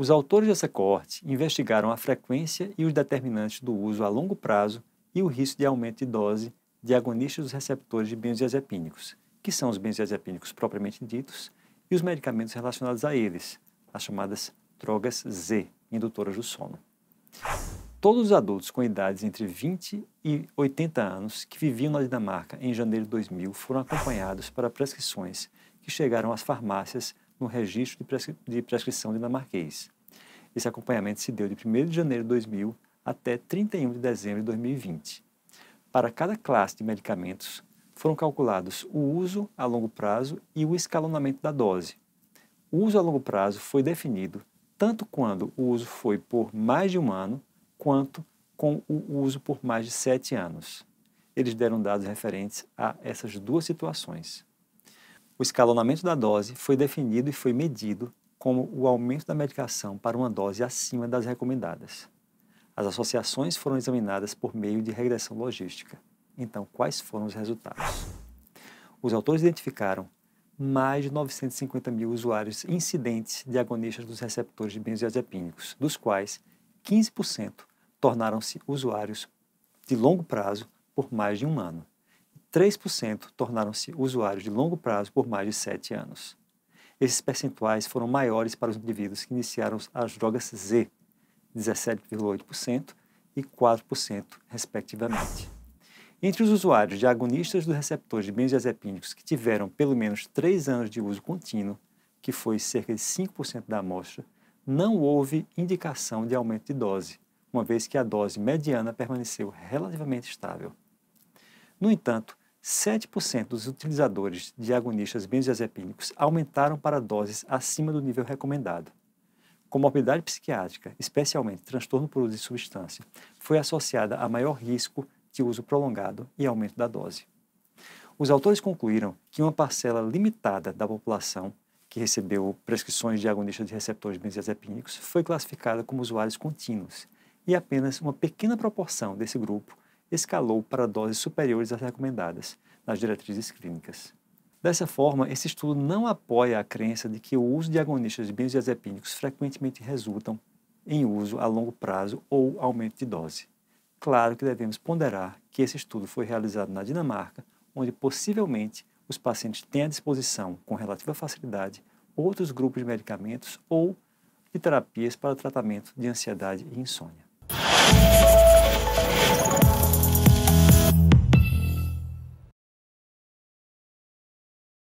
Os autores dessa coorte investigaram a frequência e os determinantes do uso a longo prazo e o risco de aumento de dose de agonistas dos receptores de benzodiazepínicos, que são os benzodiazepínicos propriamente ditos, e os medicamentos relacionados a eles, as chamadas drogas Z, indutoras do sono. Todos os adultos com idades entre 20 e 80 anos que viviam na Dinamarca em janeiro de 2000 foram acompanhados para prescrições que chegaram às farmácias no registro de, prescri de prescrição dinamarquês. Esse acompanhamento se deu de 1 de janeiro de 2000 até 31 de dezembro de 2020. Para cada classe de medicamentos, foram calculados o uso a longo prazo e o escalonamento da dose. O uso a longo prazo foi definido tanto quando o uso foi por mais de um ano, quanto com o uso por mais de sete anos. Eles deram dados referentes a essas duas situações. O escalonamento da dose foi definido e foi medido como o aumento da medicação para uma dose acima das recomendadas. As associações foram examinadas por meio de regressão logística. Então, quais foram os resultados? Os autores identificaram mais de 950 mil usuários incidentes de agonistas dos receptores de benzodiazepínicos, dos quais 15% tornaram-se usuários de longo prazo por mais de um ano. 3% tornaram-se usuários de longo prazo por mais de 7 anos. Esses percentuais foram maiores para os indivíduos que iniciaram as drogas Z, 17,8% e 4%, respectivamente. Entre os usuários de agonistas dos receptores de benzodiazepínicos que tiveram pelo menos 3 anos de uso contínuo, que foi cerca de 5% da amostra, não houve indicação de aumento de dose, uma vez que a dose mediana permaneceu relativamente estável. No entanto, 7% dos utilizadores de agonistas benzodiazepínicos aumentaram para doses acima do nível recomendado. Comorbidade psiquiátrica, especialmente transtorno por uso de substância, foi associada a maior risco de uso prolongado e aumento da dose. Os autores concluíram que uma parcela limitada da população que recebeu prescrições de agonistas de receptores benzodiazepínicos foi classificada como usuários contínuos, e apenas uma pequena proporção desse grupo escalou para doses superiores às recomendadas nas diretrizes clínicas. Dessa forma, esse estudo não apoia a crença de que o uso de agonistas benzodiazepínicos frequentemente resultam em uso a longo prazo ou aumento de dose. Claro que devemos ponderar que esse estudo foi realizado na Dinamarca, onde possivelmente os pacientes têm à disposição, com relativa facilidade, outros grupos de medicamentos ou de terapias para tratamento de ansiedade e insônia.